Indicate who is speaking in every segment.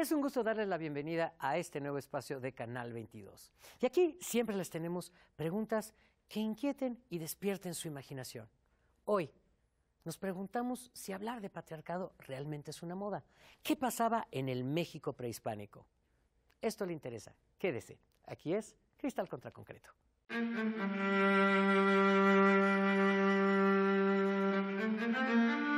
Speaker 1: Es un gusto darles la bienvenida a este nuevo espacio de Canal 22. Y aquí siempre les tenemos preguntas que inquieten y despierten su imaginación. Hoy nos preguntamos si hablar de patriarcado realmente es una moda. ¿Qué pasaba en el México prehispánico? Esto le interesa. Quédese. Aquí es Cristal contra Concreto.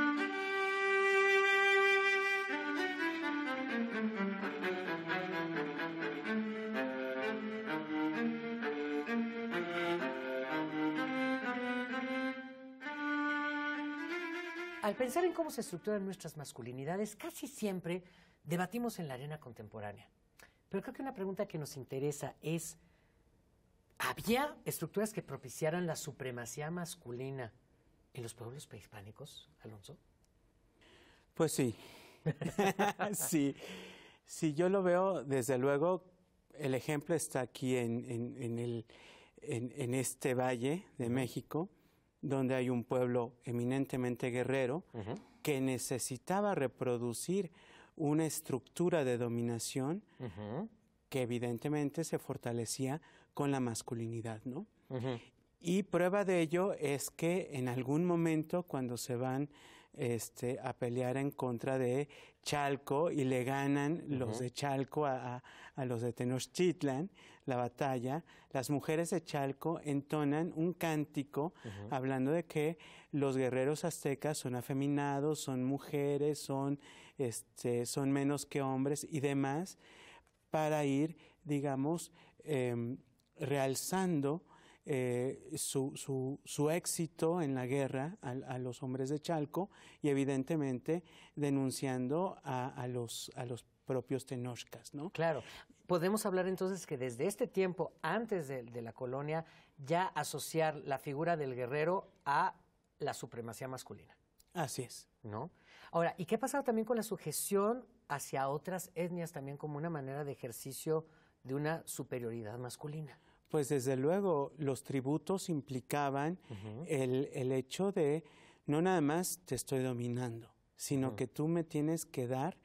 Speaker 1: pensar en cómo se estructuran nuestras masculinidades, casi siempre debatimos en la arena contemporánea. Pero creo que una pregunta que nos interesa es, ¿había estructuras que propiciaran la supremacía masculina en los pueblos prehispánicos, Alonso?
Speaker 2: Pues sí. sí. Sí, yo lo veo, desde luego, el ejemplo está aquí en, en este valle de México donde hay un pueblo eminentemente guerrero que necesitaba reproducir una estructura de dominación que evidentemente se fortalecía con la masculinidad, Y prueba de ello es que en algún momento cuando se van este, a pelear en contra de Chalco y le ganan los de Chalco a, los de Tenochtitlan la batalla, las mujeres de Chalco entonan un cántico hablando de que los guerreros aztecas son afeminados, son mujeres, son, este, son menos que hombres y demás, para ir, digamos, em, realzando eh, su, su, su, éxito en la guerra a, los hombres de Chalco y evidentemente denunciando
Speaker 1: a, los, a los propios tenochcas, ¿no? Claro. Podemos hablar entonces que desde este tiempo, antes de, la colonia, ya asociar la figura del guerrero a la supremacía masculina. Así es. ¿No? Ahora, ¿y qué ha pasado también con la sujeción hacia otras etnias también como una manera de ejercicio de una superioridad masculina?
Speaker 2: Pues desde luego, los tributos implicaban el, hecho de no nada más te estoy dominando, sino que tú me tienes que dar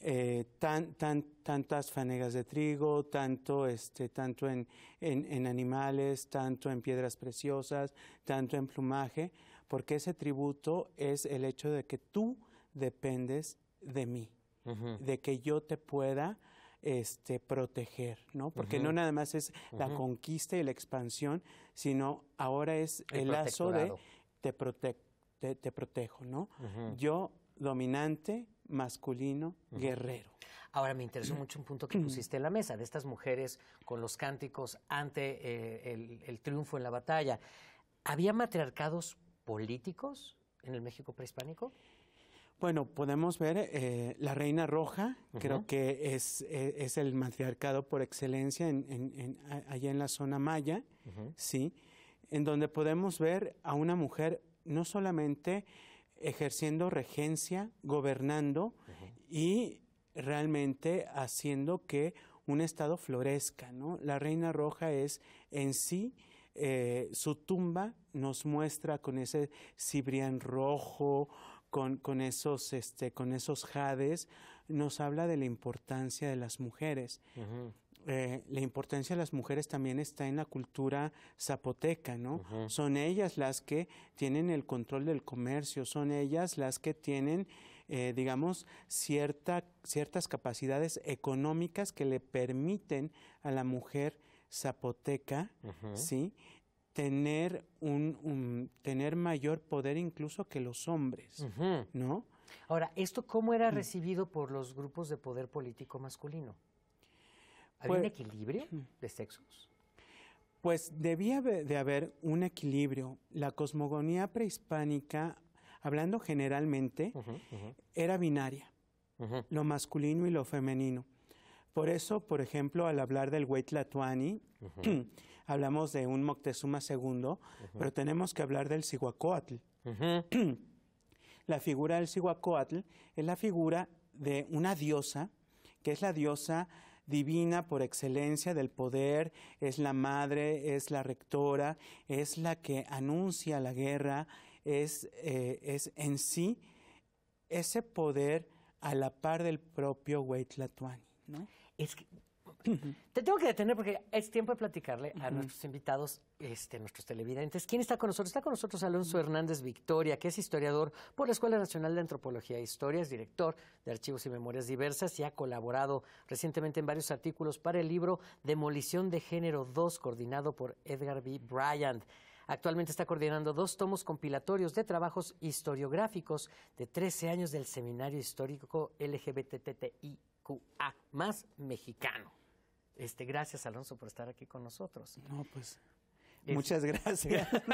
Speaker 2: eh, tantas fanegas de trigo, tanto, este, tanto en, animales, tanto en piedras preciosas, tanto en plumaje, porque ese tributo es el hecho de que tú dependes de mí, de que yo te pueda este, proteger, ¿no? Porque no nada más es la conquista y la expansión, sino ahora es el, lazo de te, protejo, ¿no? Yo dominante, masculino, guerrero.
Speaker 1: Ahora me interesó mucho un punto que pusiste en la mesa, de estas mujeres con los cánticos ante eh, el, el triunfo en la batalla. ¿Había matriarcados políticos en el México prehispánico? Bueno, podemos ver eh,
Speaker 2: la Reina Roja, creo que eh, es, el matriarcado por excelencia en, allá en la zona maya, ¿sí? En donde podemos ver a una mujer no solamente ejerciendo regencia, gobernando y realmente haciendo que un estado florezca, ¿no? La Reina Roja es en sí eh, su tumba nos muestra con ese cibrián rojo, con, esos, este, con esos jades, nos habla de la importancia de las mujeres. Eh, la importancia de las mujeres también está en la cultura zapoteca, ¿no? Son ellas las que tienen el control del comercio, son ellas las que tienen, eh, digamos, cierta, ciertas capacidades económicas que le permiten a la mujer zapoteca, ¿sí? tener mayor poder incluso que los hombres, ¿no?
Speaker 1: Ahora, ¿esto cómo era mm. recibido por los grupos de poder político masculino?
Speaker 2: ¿Había pues, un equilibrio mm.
Speaker 1: de sexos?
Speaker 2: Pues debía de haber un equilibrio. La cosmogonía prehispánica, hablando generalmente, era binaria, lo masculino y lo femenino. Por eso, por ejemplo, al hablar del Waitlatwani... hablamos de un Moctezuma II, pero tenemos que hablar del Cihuacóatl. la figura del Cihuacóatl es la figura de una diosa, que es la diosa divina por excelencia del poder, es la madre, es la rectora, es la que anuncia la guerra, es, eh, es en sí ese poder a la par del propio Weitlatwani.
Speaker 1: Es que te tengo que detener porque es tiempo de platicarle a nuestros invitados, este, nuestros televidentes. ¿Quién está con nosotros? Está con nosotros Alonso Hernández Victoria, que es historiador por la Escuela Nacional de Antropología e Historia, es director de Archivos y Memorias Diversas y ha colaborado recientemente en varios artículos para el libro Demolición de Género 2, coordinado por Edgar B. Bryant. Actualmente está coordinando dos tomos compilatorios de trabajos historiográficos de 13 años del Seminario Histórico LGBTTIQA, más mexicano. Este, gracias, Alonso, por estar aquí con nosotros. No, pues. Muchas gracias.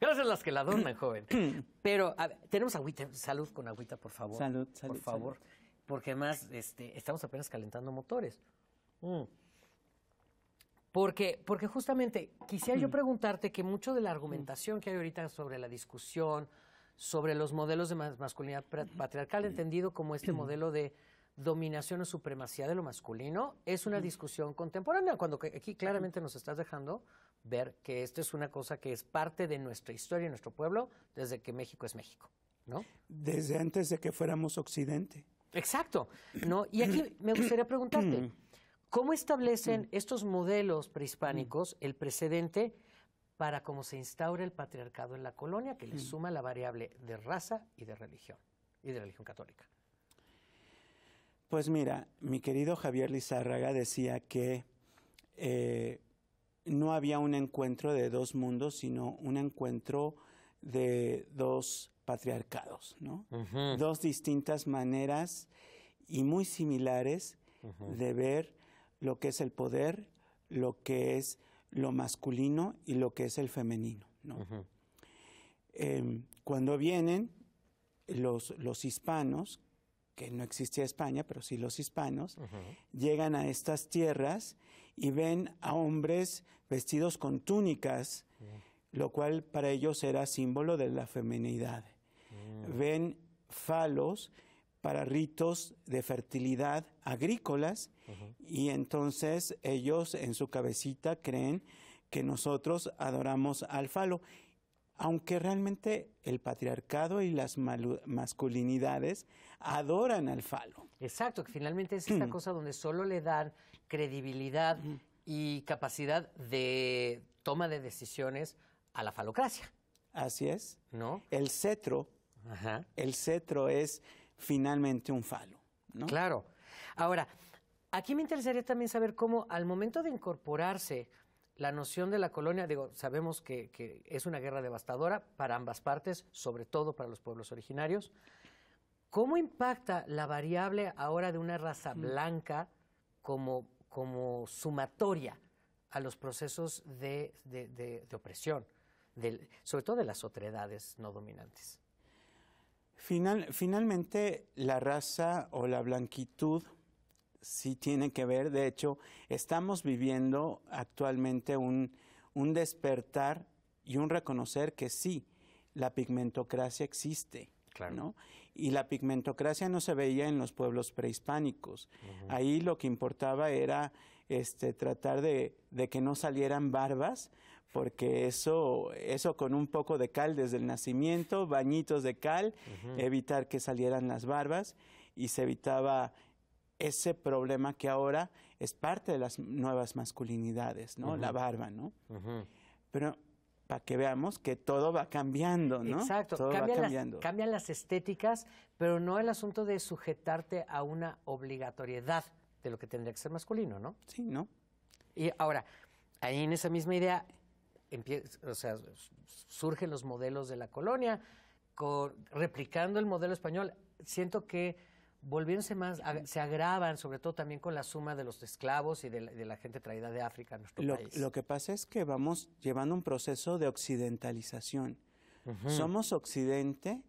Speaker 1: gracias a las que la donan, joven. Pero tenemos agüita, salud con agüita, por favor. Salud, salud. Por favor. Porque además este, estamos apenas calentando motores. Mm. Porque, porque justamente quisiera yo preguntarte que mucho de la mm. argumentación que hay ahorita sobre la discusión, sobre los modelos de masculinidad patriarcal, entendido como este modelo de dominación o supremacía de lo masculino es una discusión contemporánea, cuando aquí claramente nos estás dejando ver que esto es una cosa que es parte de nuestra historia y nuestro pueblo desde que México es México, ¿no?
Speaker 2: Desde antes de que fuéramos Occidente.
Speaker 1: Exacto, ¿no? Y aquí me gustaría preguntarte, ¿cómo establecen estos modelos prehispánicos mm. el precedente para cómo se instaura el patriarcado en la colonia, que le mm. suma la variable de raza y de religión, y de religión católica?
Speaker 2: Pues mira, mi querido Javier Lizárraga decía que eh, no había un encuentro de dos mundos, sino un encuentro de dos patriarcados, Dos distintas maneras y muy similares de ver lo que es el poder, lo que es lo masculino y lo que es el femenino, em, cuando vienen los, los hispanos, que no existía España, pero sí los hispanos, llegan a estas tierras y ven a hombres vestidos con túnicas, mm. lo cual para ellos era símbolo de la feminidad. Mm. Ven falos para ritos de fertilidad agrícolas y entonces ellos en su cabecita creen que nosotros adoramos al falo aunque realmente el patriarcado y las masculinidades adoran
Speaker 1: al falo. Exacto, que finalmente es esta cosa donde solo le dan credibilidad y capacidad de toma de decisiones a la falocracia.
Speaker 2: Así es. ¿No? El cetro, el cetro es finalmente un
Speaker 1: falo. ¿no? Claro. Ahora, aquí me interesaría también saber cómo al momento de incorporarse la noción de la colonia, digo, sabemos que, es una guerra devastadora para ambas partes, sobre todo para los pueblos originarios. ¿Cómo impacta la variable ahora de una raza blanca como, sumatoria a los procesos de, de, opresión, sobre todo de las otredades no dominantes?
Speaker 2: finalmente, la raza o la blanquitud sí tiene que ver. De hecho, estamos viviendo actualmente un, un despertar y un reconocer que sí, la pigmentocracia existe. Claro. ¿no? Y la pigmentocracia no se veía en los pueblos prehispánicos. Ahí lo que importaba era este, tratar de, de, que no salieran barbas, porque eso, eso con un poco de cal desde el nacimiento, bañitos de cal, evitar que salieran las barbas y se evitaba ese problema que ahora es parte de las nuevas masculinidades, ¿no? La barba, ¿no? Pero para que veamos que todo va cambiando, ¿no? Exacto, todo cambian,
Speaker 1: Las, estéticas, pero no el asunto de sujetarte a una obligatoriedad de lo que tendría que ser masculino, ¿no? Sí, ¿no? Y ahora, ahí en esa misma idea, o sea, surgen los modelos de la colonia, replicando el modelo español. Siento que volviéndose más, se agravan, sobre todo también con la suma de los esclavos y de la, gente traída de África nuestro lo, país.
Speaker 2: Lo que pasa es que vamos llevando un proceso de occidentalización. Somos occidente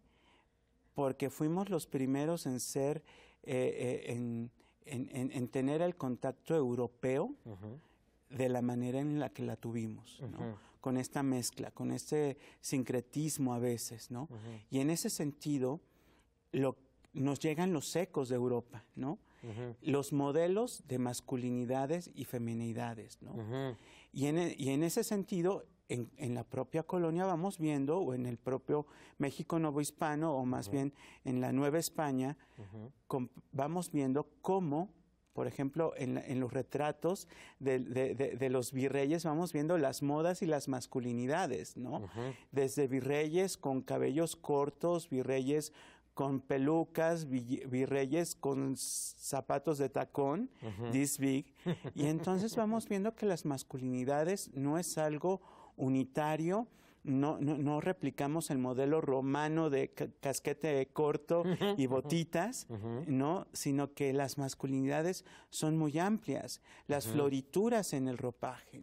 Speaker 2: porque fuimos los primeros en ser, eh, eh, en, tener el contacto europeo de la manera en la que la tuvimos, con esta mezcla, con este sincretismo a veces, ¿no? Y en ese sentido, lo que nos llegan los secos de Europa, ¿no? Los modelos de masculinidades y feminidades, ¿no? y, en, e, y en ese sentido, en, en, la propia colonia vamos viendo, o en el propio México novo Hispano, o más bien en la Nueva España, vamos viendo cómo, por ejemplo, en, en los retratos de, los virreyes, vamos viendo las modas y las masculinidades, ¿no? Desde virreyes con cabellos cortos, virreyes con pelucas, virreyes, con zapatos de tacón, this big. Y entonces vamos viendo que las masculinidades no es algo unitario, no, no, replicamos el modelo romano de casquete corto y botitas, ¿no? Sino que las masculinidades son muy amplias, las florituras en el ropaje,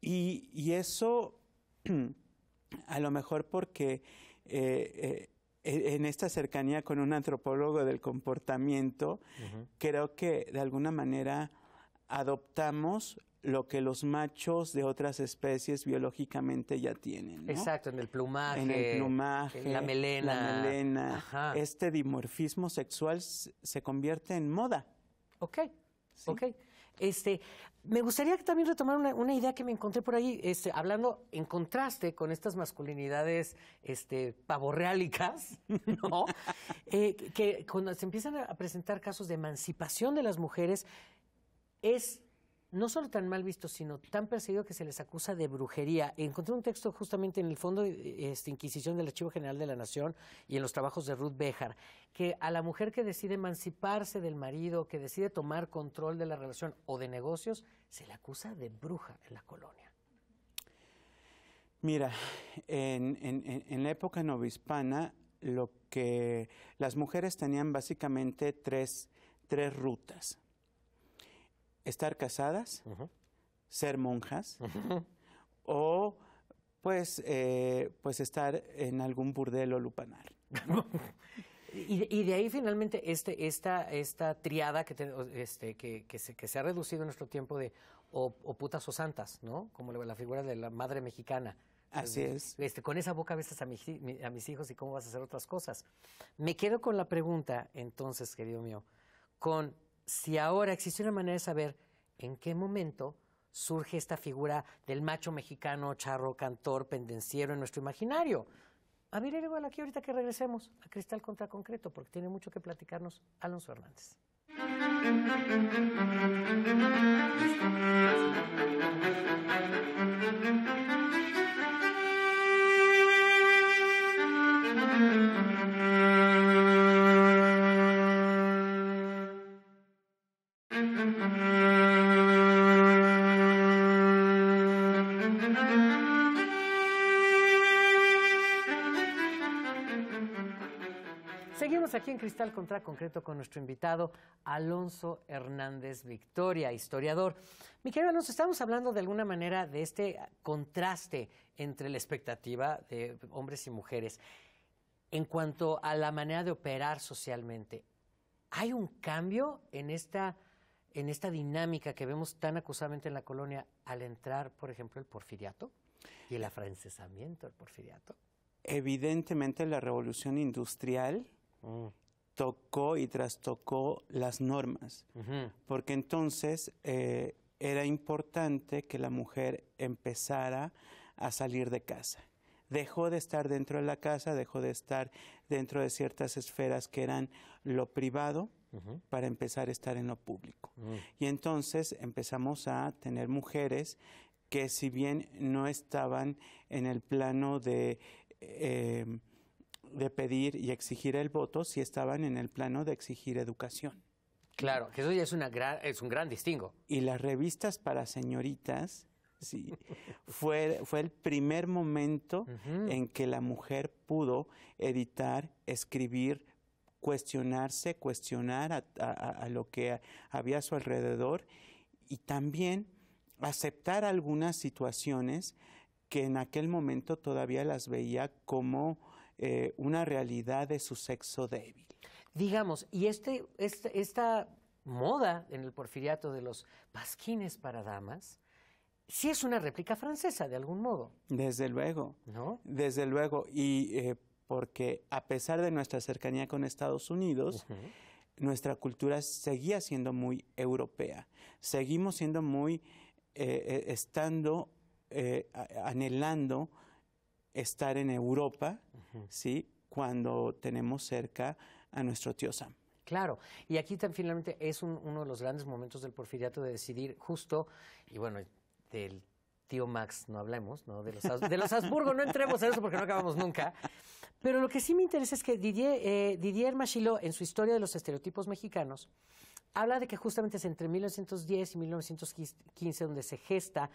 Speaker 2: Y, y, eso, a lo mejor porque eh, eh, en esta cercanía con un antropólogo del comportamiento, creo que de alguna manera adoptamos lo que los machos de otras especies biológicamente ya tienen. Exacto,
Speaker 1: en el plumaje. En el plumaje. la melena. La melena. Este
Speaker 2: dimorfismo
Speaker 1: sexual se convierte en moda. Ok, ¿sí? Este, me gustaría también retomar una, idea que me encontré por ahí, este, hablando en contraste con estas masculinidades este, pavorreálicas, ¿no? Eh, que cuando se empiezan a presentar casos de emancipación de las mujeres, es no solo tan mal visto, sino tan perseguido que se les acusa de brujería. Encontré un texto justamente en el Fondo de este, Inquisición del Archivo General de la Nación y en los trabajos de Ruth Béjar, que a la mujer que decide emanciparse del marido, que decide tomar control de la relación o de negocios, se le acusa de bruja en la colonia.
Speaker 2: Mira, en, la época novohispana, lo que las mujeres tenían básicamente tres rutas estar casadas, ser monjas o pues, eh, pues estar en algún burdel o lupanar.
Speaker 1: y, de ahí finalmente este, esta, esta triada que, este, que, se, ha reducido en nuestro tiempo de o, o, putas o santas, ¿no? Como la figura de la madre mexicana. Así es. Este, con esa boca besas a, a mis hijos y cómo vas a hacer otras cosas. Me quedo con la pregunta, entonces, querido mío, con si ahora existe una manera de saber en qué momento surge esta figura del macho mexicano, charro, cantor, pendenciero en nuestro imaginario. A ver, igual aquí ahorita que regresemos a Cristal contra Concreto, porque tiene mucho que platicarnos Alonso Hernández. cristal contra concreto con nuestro invitado Alonso Hernández Victoria, historiador. Mi querido Alonso, estamos hablando de alguna manera de este contraste entre la expectativa de hombres y mujeres. En cuanto a la manera de operar socialmente, ¿hay un cambio en esta, en esta dinámica que vemos tan acusadamente en la colonia al entrar, por ejemplo, el porfiriato y el afrancesamiento del porfiriato?
Speaker 2: Evidentemente la revolución industrial mm tocó y trastocó las normas, porque entonces eh, era importante que la mujer empezara a salir de casa. Dejó de estar dentro de la casa, dejó de estar dentro de ciertas esferas que eran lo privado para empezar a estar en lo público. Y entonces empezamos a tener mujeres que si bien no estaban en el plano de eh, de pedir y exigir el voto si estaban en el plano de exigir educación. Claro, que eso ya es,
Speaker 1: es un gran distingo.
Speaker 2: Y las revistas para señoritas, sí, fue, el primer momento en que la mujer pudo editar, escribir, cuestionarse, cuestionar a lo que había a su alrededor y también aceptar algunas situaciones que en aquel momento todavía las veía como eh, una realidad de su sexo débil.
Speaker 1: Digamos, y este, este, esta moda en el porfiriato de los pasquines para damas, sí es una réplica francesa, de algún modo.
Speaker 2: Desde luego. ¿No? Desde luego. Y eh, porque a pesar de nuestra cercanía con Estados Unidos, nuestra cultura seguía siendo muy europea. Seguimos siendo muy eh, estando, anhelando estar en Europa, ¿sí? Cuando tenemos cerca a nuestro tío
Speaker 1: Sam. Claro, y aquí tan, finalmente es uno de los grandes momentos del porfiriato de decidir justo, y bueno, del tío Max no hablemos, ¿no? De los, de Habsburgo no entremos en eso porque no acabamos nunca. Pero lo que sí me interesa es que Didier, eh, Didier en su historia de los estereotipos mexicanos, habla de que justamente es entre 1910 y 1915 donde se gesta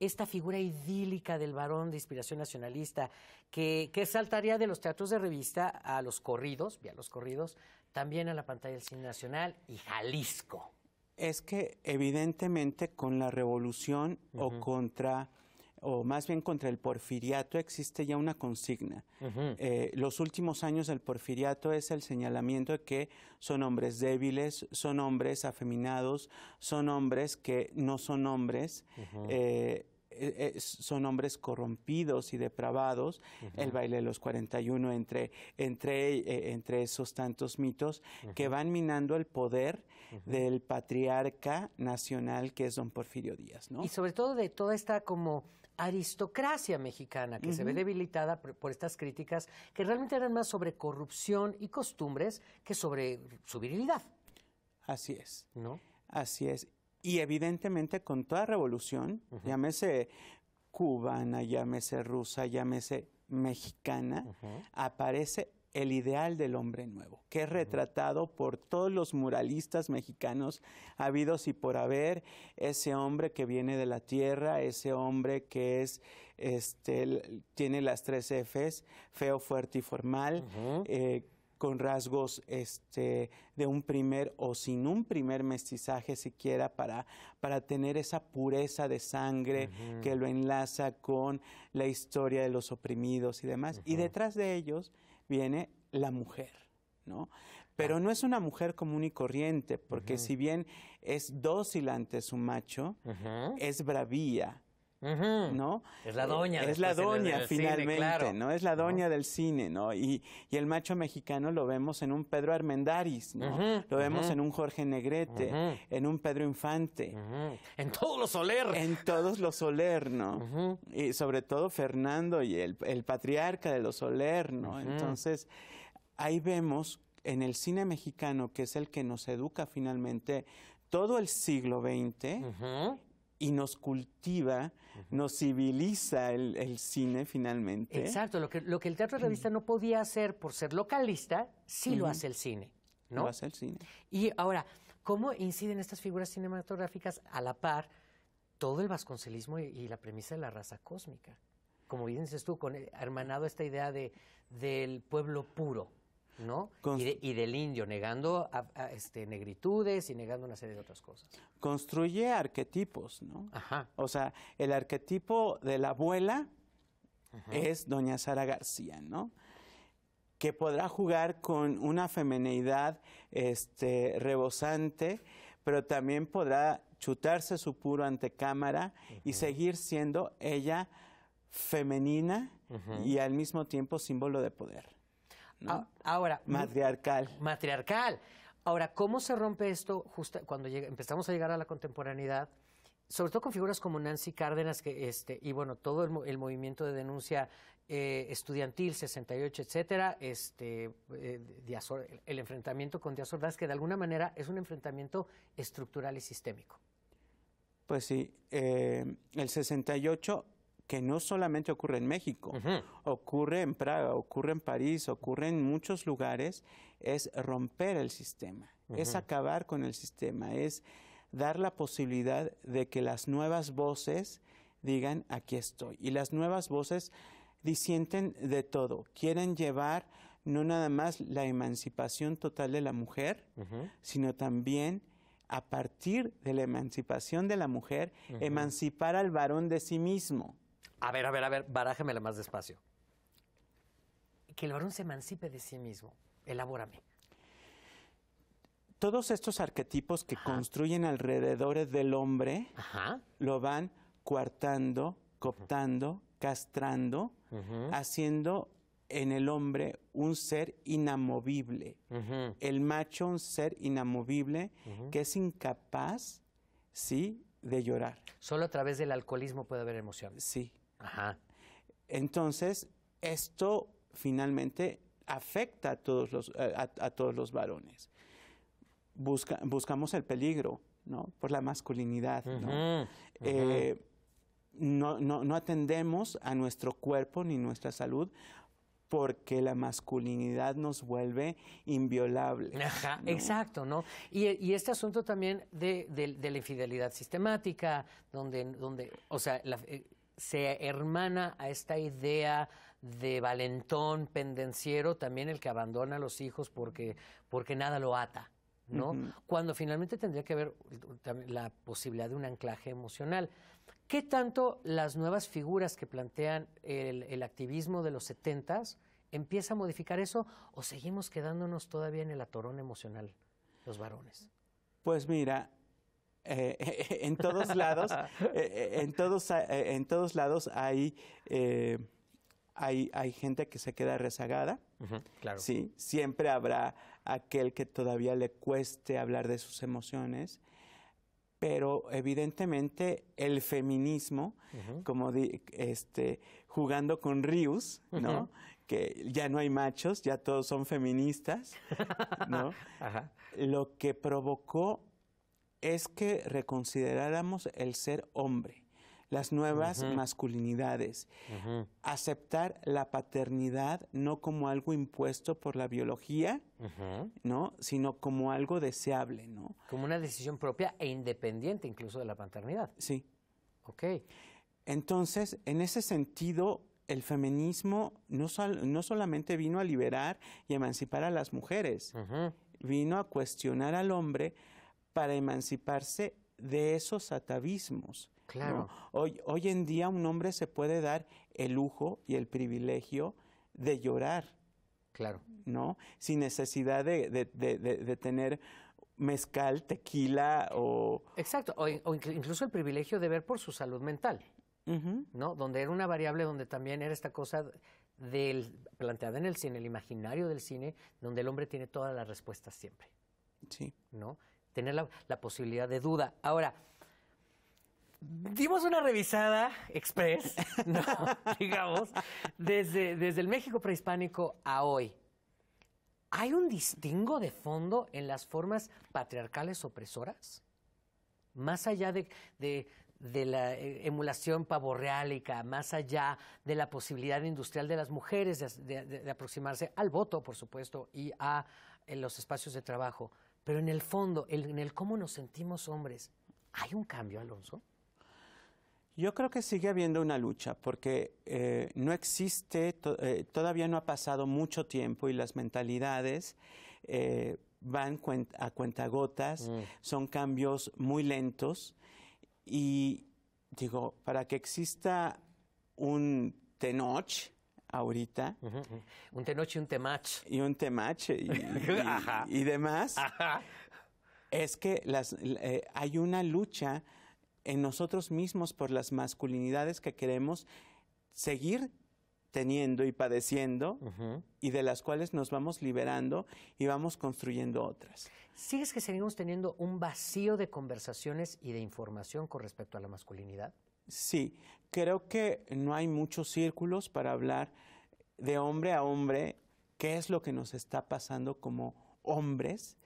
Speaker 1: esta figura idílica del varón de inspiración nacionalista que, saltaría de los teatros de revista a los corridos, vía los corridos, también a la pantalla del cine nacional y Jalisco.
Speaker 2: Es que evidentemente con la revolución o contra o más bien contra el porfiriato existe ya una consigna. Eh, los últimos años del porfiriato es el señalamiento de que son hombres débiles, son hombres afeminados, son hombres que no son hombres. Eh, eh, son hombres corrompidos y depravados, el baile de los 41 entre, entre, entre esos tantos mitos que van minando el poder del patriarca nacional que es don Porfirio
Speaker 1: Díaz. ¿no? Y sobre todo de toda esta como aristocracia mexicana que se ve debilitada por, estas críticas que realmente eran más sobre corrupción y costumbres que sobre su virilidad. Así es. ¿No? Así es. Y evidentemente con
Speaker 2: toda revolución, llámese cubana, llámese rusa, llámese mexicana, aparece el ideal del hombre nuevo, que es retratado por todos los muralistas mexicanos habidos y por haber, ese hombre que viene de la tierra, ese hombre que es, este, tiene las tres Fs, feo, fuerte y formal, eh, con rasgos este, de un primer o sin un primer mestizaje siquiera para, tener esa pureza de sangre que lo enlaza con la historia de los oprimidos y demás. Y detrás de ellos viene la mujer, ¿no? Pero no es una mujer común y corriente, porque si bien es dócil ante su macho, es bravía, ¿no? Es la doña. Es la doña, finalmente, ¿no? Es la doña del cine, ¿no? Y, y, el macho mexicano lo vemos en un Pedro Armendáriz, ¿no? Lo vemos en un Jorge Negrete, en un Pedro Infante. En todos los Soler. En todos los Soler, Y sobre todo Fernando y el, el patriarca de los Solerno Entonces, ahí vemos en el cine mexicano, que es el que nos educa finalmente todo el siglo XX, y nos cultiva, nos civiliza el, cine finalmente. Exacto,
Speaker 1: lo que, lo que el teatro de revista no podía hacer por ser localista, sí lo hace el cine. ¿no? Lo hace el cine. Y ahora, ¿cómo inciden estas figuras cinematográficas a la par todo el vasconcelismo y, la premisa de la raza cósmica? Como bien dices tú, con, eh, hermanado esta idea de, del pueblo puro. ¿no? y, del indio, negando a, este, negritudes y negando una serie de otras cosas. Construye arquetipos,
Speaker 2: ¿no? O sea, el arquetipo de la abuela es doña Sara García, ¿no? que podrá jugar con una femineidad este, rebosante, pero también podrá chutarse su puro ante cámara y seguir siendo ella femenina y al mismo tiempo símbolo de poder. Ah, ahora. Matriarcal.
Speaker 1: Matriarcal. Ahora, ¿cómo se rompe esto justo cuando empezamos a llegar a la contemporaneidad? Sobre todo con figuras como Nancy Cárdenas que, este, y bueno, todo el, movimiento de denuncia eh, estudiantil 68, etcétera, este, eh, el, enfrentamiento con Díaz Ordaz, que de alguna manera es un enfrentamiento estructural y sistémico.
Speaker 2: Pues sí, eh, el 68 que no solamente ocurre en México, ocurre en Praga, ocurre en París, ocurre en muchos lugares, es romper el sistema, es acabar con el sistema, es dar la posibilidad de que las nuevas voces digan aquí estoy. Y las nuevas voces disienten de todo, quieren llevar no nada más la emancipación total de la mujer, sino también a partir de la emancipación de la mujer, emancipar al varón de sí mismo.
Speaker 1: A ver, a ver, a ver, barájemela más despacio. Que el varón se emancipe de sí mismo. Elabórame.
Speaker 2: Todos estos arquetipos que construyen alrededor del hombre lo van coartando, cooptando, castrando, haciendo en el hombre un ser inamovible. El macho un ser inamovible que es incapaz, sí, de llorar.
Speaker 1: Solo a través del alcoholismo puede haber emoción. Sí.
Speaker 2: Ajá. Entonces, esto finalmente afecta a todos los, eh, a, todos los varones. buscamos el peligro, ¿no? Por la masculinidad, eh, ¿no? no, no, atendemos a nuestro cuerpo ni nuestra salud porque la masculinidad nos vuelve inviolable. Ajá,
Speaker 1: exacto, ¿no? E, y, este asunto también de, la infidelidad sistemática, donde, donde o sea, la, eh, se hermana a esta idea de valentón pendenciero, también el que abandona a los hijos porque, porque nada lo ata, ¿no? Cuando finalmente tendría que haber la posibilidad de un anclaje emocional. ¿Qué tanto las nuevas figuras que plantean el, el activismo de los setentas empieza a modificar eso o seguimos quedándonos todavía en el atorón emocional, los varones?
Speaker 2: Pues mira, eh, en todos lados, eh, en, todos, eh, en todos lados hay, hay, hay, gente que se queda rezagada. siempre habrá aquel que todavía le cueste hablar de sus emociones. Pero evidentemente el feminismo, como este, jugando con Rius, ¿no? Que ya no hay machos, ya todos son feministas, ¿no? Lo que provocó es que reconsideráramos el ser hombre, las nuevas masculinidades, aceptar la paternidad no como algo impuesto por la biología, ¿no? sino como algo deseable, ¿no?
Speaker 1: Como una decisión propia e independiente incluso de la paternidad. Sí.
Speaker 2: Ok. Entonces, en ese sentido, el feminismo no, no solamente vino a liberar y emancipar a las mujeres, vino a cuestionar al hombre para emanciparse de esos atavismos. Claro. Hoy, hoy en día un hombre se puede dar el lujo y el privilegio de llorar. Claro. ¿No? Sin necesidad de, de, de, de tener mezcal, tequila o...
Speaker 1: Exacto, o, incluso el privilegio de ver por su salud mental, Mhm. ¿no? Donde era una variable donde también era esta cosa del, planteada en el cine, el imaginario del cine, donde el hombre tiene todas las respuestas siempre. Sí. ¿No? tener la, posibilidad de duda. Ahora, dimos una revisada express, digamos, desde, el México prehispánico a hoy. ¿Hay un distingo de fondo en las formas patriarcales opresoras? Más allá de, la eh, emulación pavorreálica, más allá de la posibilidad industrial de las mujeres de, aproximarse al voto, por supuesto, y a eh, los espacios de trabajo. Pero en el fondo, en el cómo nos sentimos hombres, ¿hay un cambio, Alonso?
Speaker 2: Yo creo que sigue habiendo una lucha porque eh, no existe, eh, todavía no ha pasado mucho tiempo y las mentalidades eh, van a cuentagotas, mm. son cambios muy lentos y digo, para que exista un Tenoch, ahorita.
Speaker 1: Un tenoche y un temach. Y un
Speaker 2: temache
Speaker 1: y,
Speaker 2: demás. Es que eh, hay una lucha en nosotros mismos por las masculinidades que queremos seguir teniendo y padeciendo y de las cuales nos vamos liberando y vamos construyendo otras.
Speaker 1: ¿Sigues que seguimos teniendo un vacío de conversaciones y de información con respecto a la
Speaker 2: masculinidad? Sí, creo que no hay muchos círculos para hablar de hombre a hombre qué es lo que nos está pasando como hombres,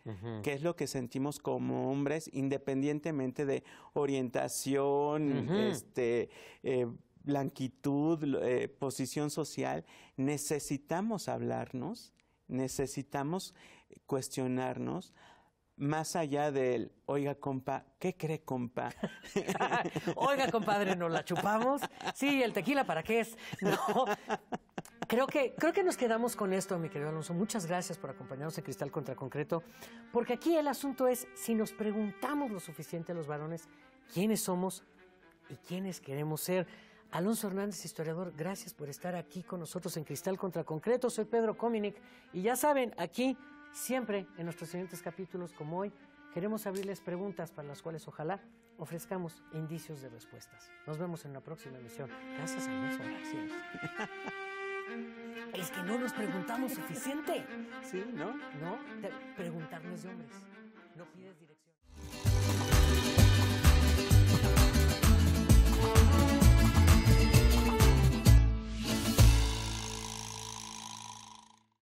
Speaker 2: qué es lo que sentimos como hombres, independientemente de orientación, este, eh, blanquitud, eh, posición social, necesitamos hablarnos, necesitamos cuestionarnos más allá del, oiga, compa, ¿qué cree, compa?
Speaker 1: oiga, compadre, ¿nos la chupamos? Sí, el tequila, ¿para qué es? No. Creo que, creo que nos quedamos con esto, mi querido Alonso. Muchas gracias por acompañarnos en Cristal contra Concreto, porque aquí el asunto es si nos preguntamos lo suficiente a los varones quiénes somos y quiénes queremos ser. Alonso Hernández, historiador, gracias por estar aquí con nosotros en Cristal contra Concreto. Soy Pedro Cominic y ya saben, aquí Siempre en nuestros siguientes capítulos como hoy, queremos abrirles preguntas para las cuales ojalá ofrezcamos indicios de respuestas. Nos vemos en la próxima emisión. Gracias a Alonso. Es que no nos preguntamos suficiente. Sí, ¿no? No, preguntarnos de hombres. No pides